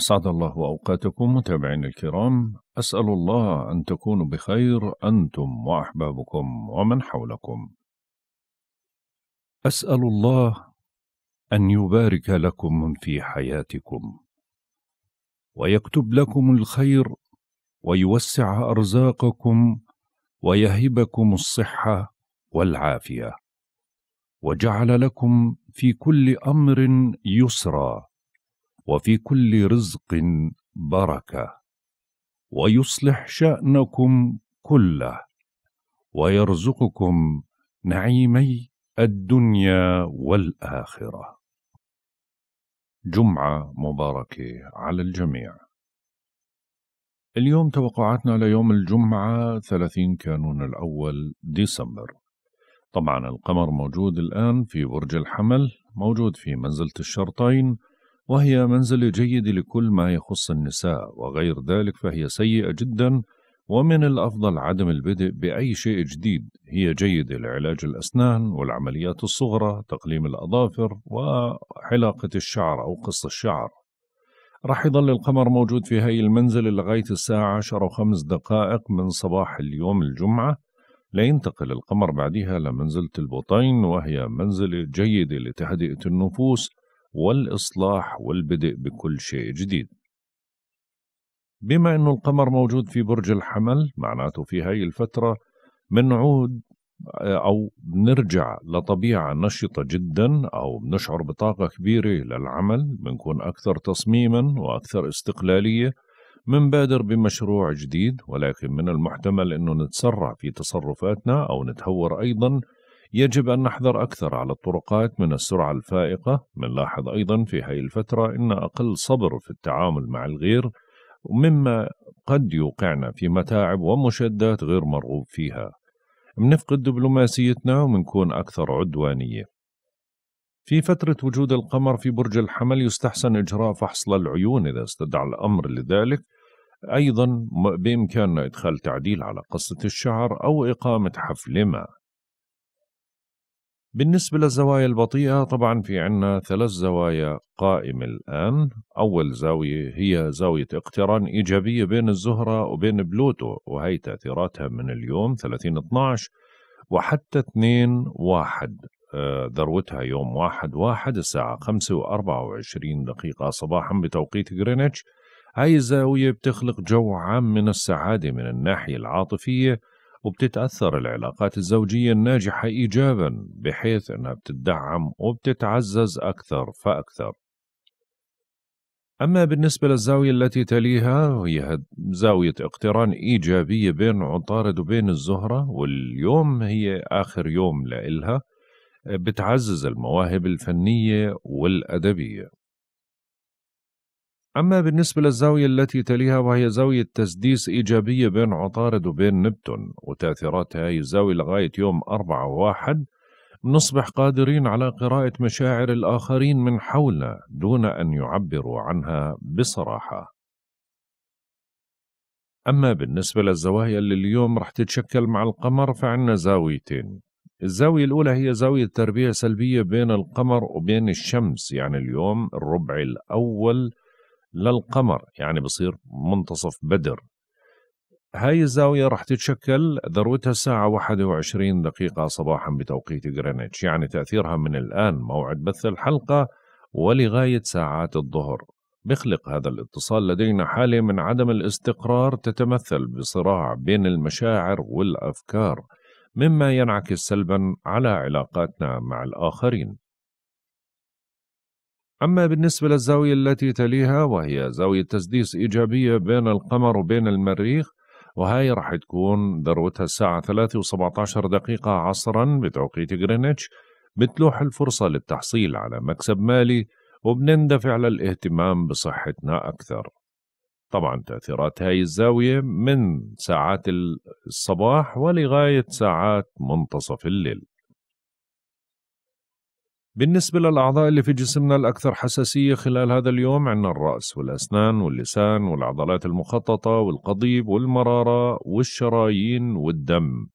أسعد الله أوقاتكم متابعين الكرام أسأل الله أن تكونوا بخير أنتم وأحبابكم ومن حولكم أسأل الله أن يبارك لكم في حياتكم ويكتب لكم الخير ويوسع أرزاقكم ويهبكم الصحة والعافية وجعل لكم في كل أمر يسرا وفي كل رزق بركه ويصلح شانكم كله ويرزقكم نعيمي الدنيا والاخره جمعه مباركه على الجميع اليوم توقعاتنا ليوم الجمعه 30 كانون الاول ديسمبر طبعا القمر موجود الان في برج الحمل موجود في منزله الشرطين وهي منزل جيد لكل ما يخص النساء وغير ذلك فهي سيئة جدا ومن الأفضل عدم البدء بأي شيء جديد هي جيدة لعلاج الأسنان والعمليات الصغرى تقليم الأظافر وحلاقة الشعر أو قص الشعر راح يظل القمر موجود في هاي المنزل لغاية الساعة عشر وخمس دقائق من صباح اليوم الجمعة لينتقل القمر بعدها لمنزلة البطين وهي منزلة جيدة لتهدئة النفوس والإصلاح والبدء بكل شيء جديد بما أن القمر موجود في برج الحمل معناته في هاي الفترة بنعود آه، أو بنرجع لطبيعة نشطة جدا أو بنشعر بطاقة كبيرة للعمل بنكون أكثر تصميما وأكثر استقلالية منبادر بمشروع جديد ولكن من المحتمل أنه نتسرع في تصرفاتنا أو نتهور أيضا يجب أن نحذر أكثر على الطرقات من السرعة الفائقة منلاحظ أيضا في هذه الفترة أن أقل صبر في التعامل مع الغير مما قد يوقعنا في متاعب ومشدات غير مرغوب فيها منفقد دبلوماسيتنا ومنكون أكثر عدوانية في فترة وجود القمر في برج الحمل يستحسن إجراء فحص للعيون إذا استدعى الأمر لذلك أيضا بإمكاننا إدخال تعديل على قصة الشعر أو إقامة حفل ما بالنسبة للزوايا البطيئة طبعا في عنا ثلاث زوايا قائمة الآن أول زاوية هي زاوية اقتران إيجابية بين الزهرة وبين بلوتو وهي تأثيراتها من اليوم 30 12 وحتى 2 1 آه، ذروتها يوم 1 1 الساعة 5 24 دقيقة صباحا بتوقيت غرينتش هاي الزاوية بتخلق جو عام من السعادة من الناحية العاطفية وبتتأثر العلاقات الزوجية الناجحة إيجابا بحيث أنها بتدعم وبتتعزز أكثر فأكثر أما بالنسبة للزاوية التي تليها هي زاوية اقتران إيجابية بين عطارد وبين الزهرة واليوم هي آخر يوم لإلها بتعزز المواهب الفنية والأدبية أما بالنسبة للزاوية التي تليها وهي زاوية تسديس إيجابية بين عطارد وبين نبتون وتأثيرات هاي الزاوية لغاية يوم أربعة واحد نصبح قادرين على قراءة مشاعر الآخرين من حولنا دون أن يعبروا عنها بصراحة أما بالنسبة للزوايا اللي اليوم رح تتشكل مع القمر فعنا زاويتين الزاوية الأولى هي زاوية تربية سلبية بين القمر وبين الشمس يعني اليوم الربع الأول للقمر يعني بصير منتصف بدر هاي الزاوية راح تتشكل ذروتها الساعة 21 دقيقة صباحا بتوقيت غرينتش يعني تأثيرها من الآن موعد بث الحلقة ولغاية ساعات الظهر بخلق هذا الاتصال لدينا حالة من عدم الاستقرار تتمثل بصراع بين المشاعر والأفكار مما ينعكس سلبا على علاقاتنا مع الآخرين أما بالنسبة للزاوية التي تليها وهي زاوية تسديس إيجابية بين القمر وبين المريخ وهي راح تكون ذروتها الساعة 3 و17 دقيقة عصرا بتوقيت غرينتش بتلوح الفرصة للتحصيل على مكسب مالي وبنندفع للاهتمام بصحتنا أكثر طبعا تأثيرات هاي الزاوية من ساعات الصباح ولغاية ساعات منتصف الليل بالنسبة للأعضاء اللي في جسمنا الأكثر حساسية خلال هذا اليوم عندنا الرأس والأسنان واللسان والعضلات المخططة والقضيب والمرارة والشرايين والدم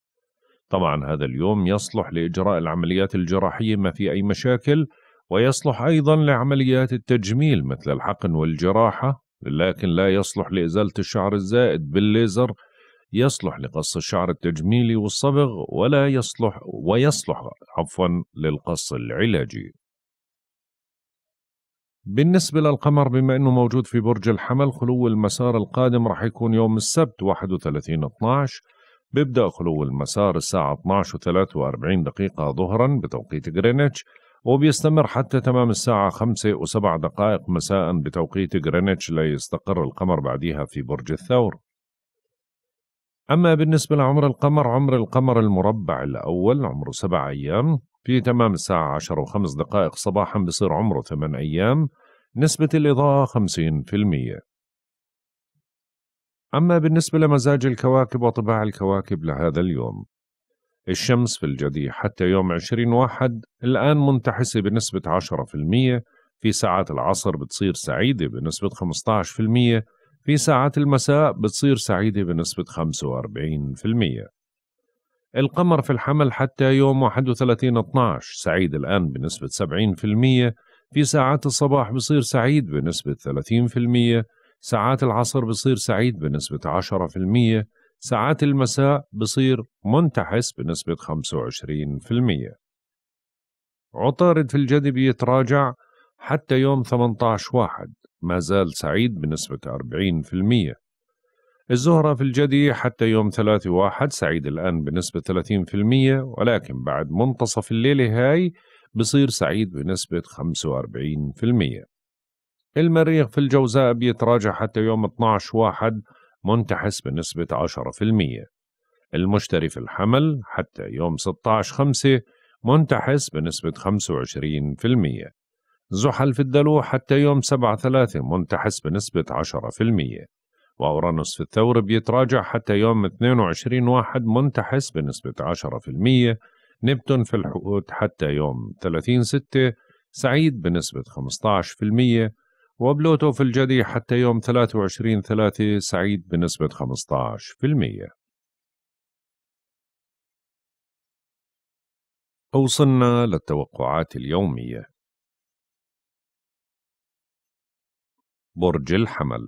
طبعا هذا اليوم يصلح لإجراء العمليات الجراحية ما في أي مشاكل ويصلح أيضا لعمليات التجميل مثل الحقن والجراحة لكن لا يصلح لإزالة الشعر الزائد بالليزر يصلح لقص الشعر التجميلي والصبغ ولا يصلح ويصلح عفوا للقص العلاجي بالنسبة للقمر بما أنه موجود في برج الحمل خلو المسار القادم راح يكون يوم السبت 31 12 بيبدأ خلو المسار الساعة 12 43 دقيقة ظهرا بتوقيت غرينتش وبيستمر حتى تمام الساعة 5 و7 دقائق مساء بتوقيت غرينتش ليستقر القمر بعدها في برج الثور أما بالنسبة لعمر القمر عمر القمر المربع الأول عمره سبع أيام في تمام الساعة عشر وخمس دقائق صباحا بصير عمره ثمان أيام نسبة الإضاءة خمسين في المية أما بالنسبة لمزاج الكواكب وطباع الكواكب لهذا اليوم الشمس في الجدي حتى يوم عشرين واحد الآن منتحسة بنسبة عشرة في المية في ساعات العصر بتصير سعيدة بنسبة في المية في ساعات المساء بتصير سعيدة بنسبة 45% القمر في الحمل حتى يوم 31/12 سعيد الآن بنسبة 70% في ساعات الصباح بصير سعيد بنسبة 30% ساعات العصر بصير سعيد بنسبة 10% ساعات المساء بصير منتحس بنسبة 25% عطارد في الجدي بيتراجع حتى يوم 18 واحد ما زال سعيد بنسبة 40% الزهرة في الجدي حتى يوم 3 واحد سعيد الآن بنسبة 30% ولكن بعد منتصف الليلة هاي بصير سعيد بنسبة 45% المريخ في الجوزاء بيتراجع حتى يوم 12 واحد منتحس بنسبة 10% المشتري في الحمل حتى يوم 16 خمسة منتحس بنسبة 25% زحل في الدلو حتى يوم 7 3 منتحس بنسبة 10% وأورانوس في الثور بيتراجع حتى يوم 22 1 منتحس بنسبة 10% نبتون في الحوت حتى يوم 30 6 سعيد بنسبة 15% وبلوتو في الجدي حتى يوم 23 3 سعيد بنسبة 15% أوصلنا للتوقعات اليومية برج الحمل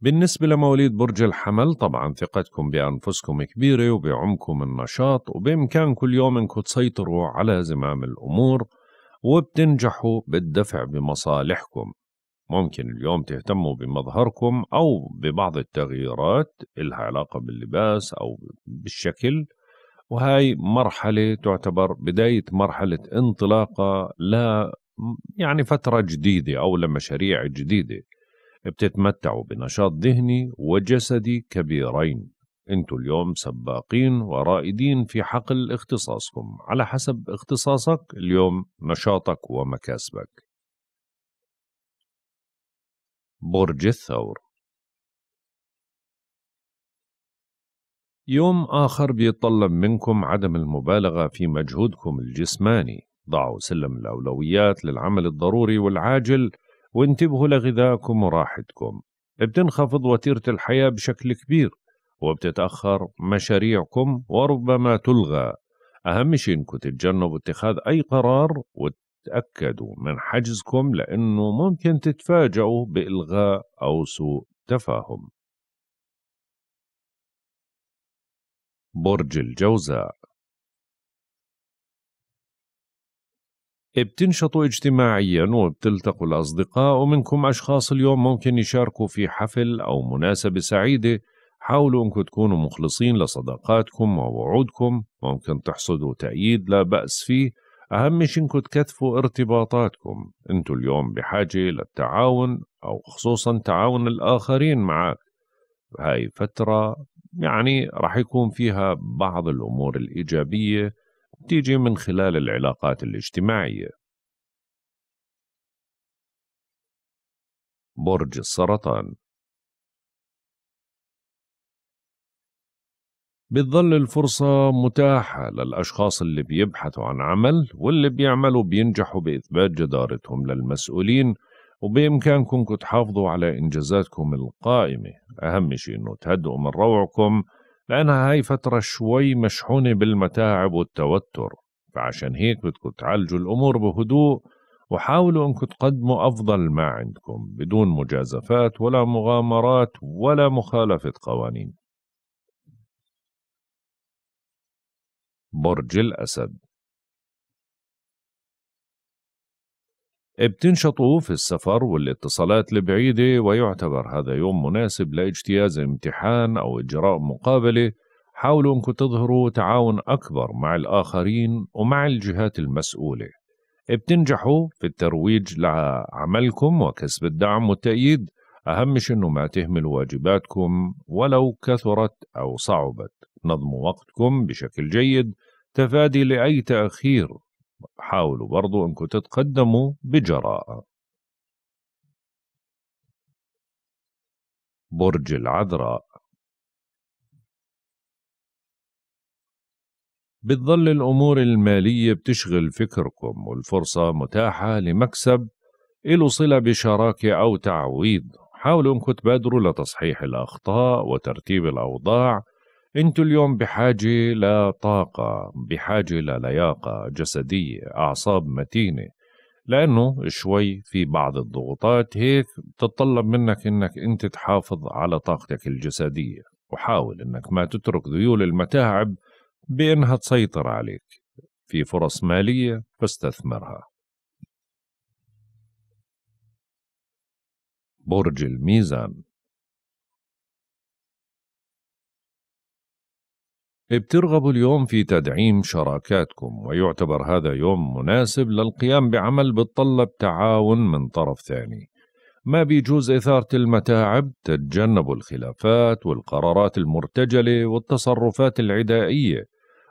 بالنسبة لمواليد برج الحمل طبعا ثقتكم بأنفسكم كبيرة وبعمكم النشاط وبإمكانكم يوم أنكم تسيطروا على زمام الأمور وبتنجحوا بالدفع بمصالحكم ممكن اليوم تهتموا بمظهركم أو ببعض التغييرات إلها علاقة باللباس أو بالشكل وهاي مرحلة تعتبر بداية مرحلة انطلاقة لا يعني فترة جديدة أو لمشاريع جديدة بتتمتعوا بنشاط ذهني وجسدي كبيرين انتوا اليوم سباقين ورائدين في حقل اختصاصكم على حسب اختصاصك اليوم نشاطك ومكاسبك برج الثور يوم آخر بيطلب منكم عدم المبالغة في مجهودكم الجسماني ضعوا سلم الأولويات للعمل الضروري والعاجل وانتبهوا لغذائكم وراحتكم بتنخفض وتيرة الحياة بشكل كبير وبتتأخر مشاريعكم وربما تلغى أهم شيء إنكم تتجنبوا اتخاذ أي قرار وتأكدوا من حجزكم لأنه ممكن تتفاجئوا بإلغاء أو سوء تفاهم برج الجوزاء بتنشطوا اجتماعيا وبتلتقوا الأصدقاء ومنكم أشخاص اليوم ممكن يشاركوا في حفل أو مناسبة سعيدة حاولوا أنكم تكونوا مخلصين لصداقاتكم ووعودكم ممكن تحصدوا تأييد لا بأس فيه أهم شيء أنكم تكثفوا ارتباطاتكم أنتوا اليوم بحاجة للتعاون أو خصوصا تعاون الآخرين معك هاي فترة يعني رح يكون فيها بعض الأمور الإيجابية تيجي من خلال العلاقات الاجتماعية برج السرطان بتظل الفرصة متاحة للأشخاص اللي بيبحثوا عن عمل واللي بيعملوا بينجحوا بإثبات جدارتهم للمسؤولين وبإمكانكم تحافظوا على إنجازاتكم القائمة أهم شيء إنه تهدؤوا من روعكم لأنها هاي فترة شوي مشحونة بالمتاعب والتوتر فعشان هيك بدكم تعالجوا الأمور بهدوء وحاولوا أنكم تقدموا أفضل ما عندكم بدون مجازفات ولا مغامرات ولا مخالفة قوانين برج الأسد بتنشطوا في السفر والاتصالات البعيدة ويعتبر هذا يوم مناسب لاجتياز امتحان أو إجراء مقابلة حاولوا أنكم تظهروا تعاون أكبر مع الآخرين ومع الجهات المسؤولة بتنجحوا في الترويج لعملكم وكسب الدعم والتأييد أهم شيء أنه ما تهملوا واجباتكم ولو كثرت أو صعبت نظموا وقتكم بشكل جيد تفادي لأي تأخير حاولوا برضو انكم تتقدموا بجراءة برج العذراء بتظل الأمور المالية بتشغل فكركم والفرصة متاحة لمكسب إلو صلة بشراكة أو تعويض حاولوا أنكم تبادروا لتصحيح الأخطاء وترتيب الأوضاع انتوا اليوم بحاجه لطاقه بحاجه للياقه جسديه اعصاب متينه لانه شوي في بعض الضغوطات هيك بتتطلب منك انك انت تحافظ على طاقتك الجسديه وحاول انك ما تترك ذيول المتاعب بانها تسيطر عليك في فرص ماليه فاستثمرها برج الميزان بترغبوا اليوم في تدعيم شراكاتكم ويعتبر هذا يوم مناسب للقيام بعمل بتطلب تعاون من طرف ثاني ما بيجوز إثارة المتاعب تتجنبوا الخلافات والقرارات المرتجلة والتصرفات العدائية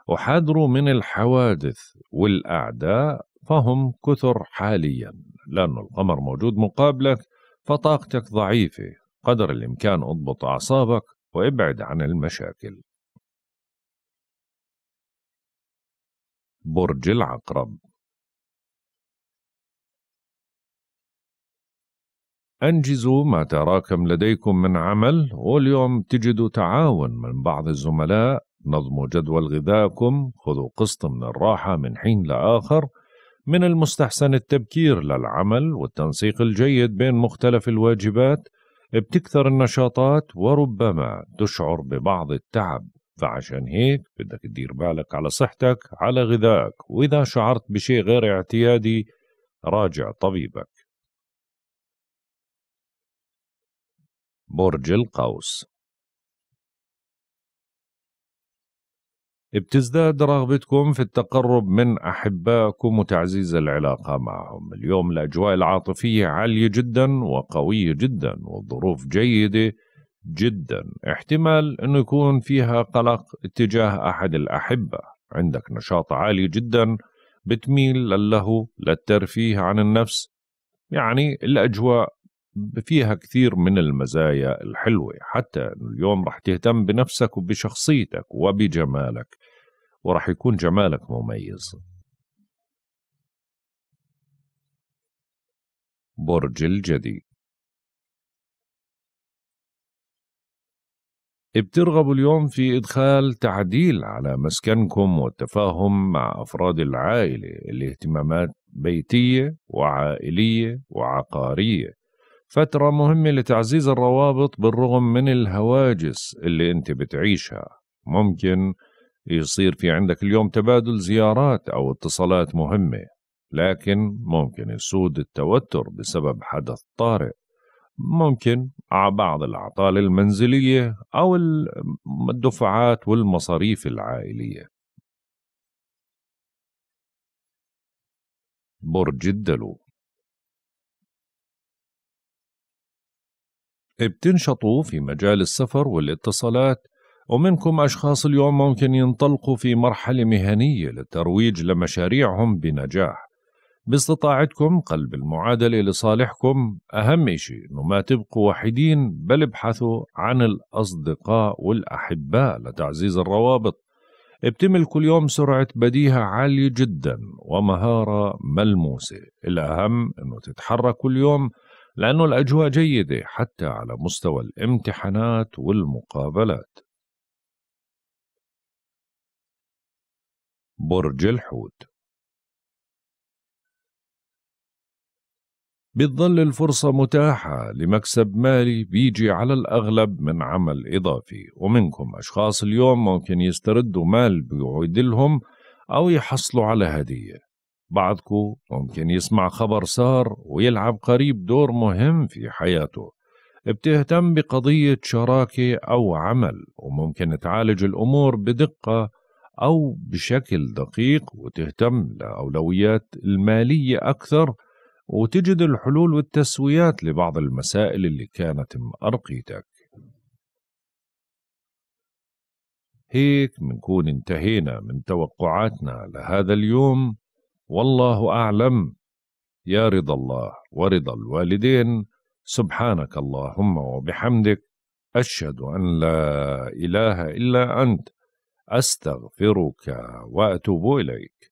وحذروا من الحوادث والأعداء فهم كثر حاليا لأن القمر موجود مقابلك فطاقتك ضعيفة قدر الإمكان اضبط أعصابك وابعد عن المشاكل برج العقرب أنجزوا ما تراكم لديكم من عمل واليوم تجدوا تعاون من بعض الزملاء نظموا جدول غذائكم خذوا قسط من الراحة من حين لآخر من المستحسن التبكير للعمل والتنسيق الجيد بين مختلف الواجبات بتكثر النشاطات وربما تشعر ببعض التعب فعشان هيك بدك تدير بالك على صحتك على غذائك وإذا شعرت بشيء غير اعتيادي راجع طبيبك برج القوس بتزداد رغبتكم في التقرب من أحبائكم وتعزيز العلاقة معهم اليوم الأجواء العاطفية عالية جدا وقوية جدا والظروف جيدة جدا احتمال أنه يكون فيها قلق اتجاه أحد الأحبة عندك نشاط عالي جدا بتميل للهو للترفيه عن النفس يعني الأجواء فيها كثير من المزايا الحلوة حتى أنه اليوم رح تهتم بنفسك وبشخصيتك وبجمالك ورح يكون جمالك مميز برج الجدي بترغبوا اليوم في إدخال تعديل على مسكنكم والتفاهم مع أفراد العائلة الاهتمامات بيتية وعائلية وعقارية فترة مهمة لتعزيز الروابط بالرغم من الهواجس اللي أنت بتعيشها ممكن يصير في عندك اليوم تبادل زيارات أو اتصالات مهمة لكن ممكن يسود التوتر بسبب حدث طارئ ممكن بعض الأعطال المنزلية أو الدفعات والمصاريف العائلية برج الدلو بتنشطوا في مجال السفر والاتصالات ومنكم أشخاص اليوم ممكن ينطلقوا في مرحلة مهنية للترويج لمشاريعهم بنجاح باستطاعتكم قلب المعادلة لصالحكم أهم شيء أنه ما تبقوا وحيدين بل ابحثوا عن الأصدقاء والأحباء لتعزيز الروابط ابتمل كل يوم سرعة بديهة عالية جدا ومهارة ملموسة الأهم أنه تتحرك كل يوم لأنه الأجواء جيدة حتى على مستوى الامتحانات والمقابلات برج الحوت بتظل الفرصة متاحة لمكسب مالي بيجي على الأغلب من عمل إضافي ومنكم أشخاص اليوم ممكن يستردوا مال بيعودلهم أو يحصلوا على هدية بعضكم ممكن يسمع خبر سار ويلعب قريب دور مهم في حياته بتهتم بقضية شراكة أو عمل وممكن تعالج الأمور بدقة أو بشكل دقيق وتهتم لأولويات المالية أكثر وتجد الحلول والتسويات لبعض المسائل اللي كانت مأرقيتك هيك منكون انتهينا من توقعاتنا لهذا اليوم والله أعلم يا رضا الله ورضا الوالدين سبحانك اللهم وبحمدك أشهد أن لا إله إلا أنت أستغفرك وأتوب إليك